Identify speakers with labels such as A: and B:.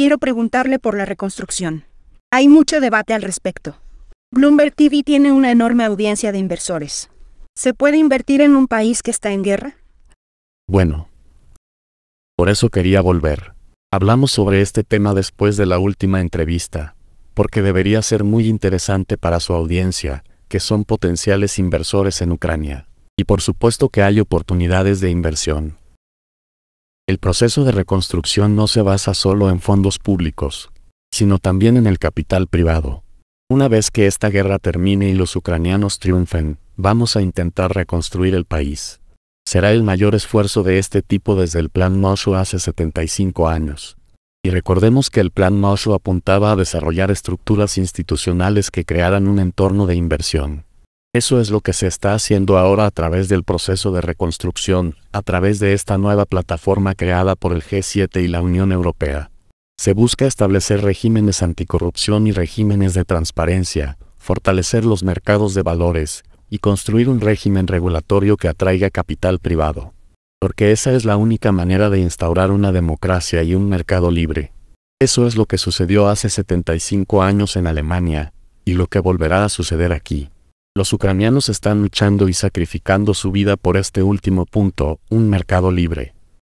A: quiero preguntarle por la reconstrucción. Hay mucho debate al respecto. Bloomberg TV tiene una enorme audiencia de inversores. ¿Se puede invertir en un país que está en guerra?
B: Bueno. Por eso quería volver. Hablamos sobre este tema después de la última entrevista, porque debería ser muy interesante para su audiencia, que son potenciales inversores en Ucrania. Y por supuesto que hay oportunidades de inversión el proceso de reconstrucción no se basa solo en fondos públicos, sino también en el capital privado. Una vez que esta guerra termine y los ucranianos triunfen, vamos a intentar reconstruir el país. Será el mayor esfuerzo de este tipo desde el Plan Mosho hace 75 años. Y recordemos que el Plan Mosho apuntaba a desarrollar estructuras institucionales que crearan un entorno de inversión eso es lo que se está haciendo ahora a través del proceso de reconstrucción, a través de esta nueva plataforma creada por el G7 y la Unión Europea. Se busca establecer regímenes anticorrupción y regímenes de transparencia, fortalecer los mercados de valores, y construir un régimen regulatorio que atraiga capital privado. Porque esa es la única manera de instaurar una democracia y un mercado libre. Eso es lo que sucedió hace 75 años en Alemania, y lo que volverá a suceder aquí. Los ucranianos están luchando y sacrificando su vida por este último punto, un mercado libre.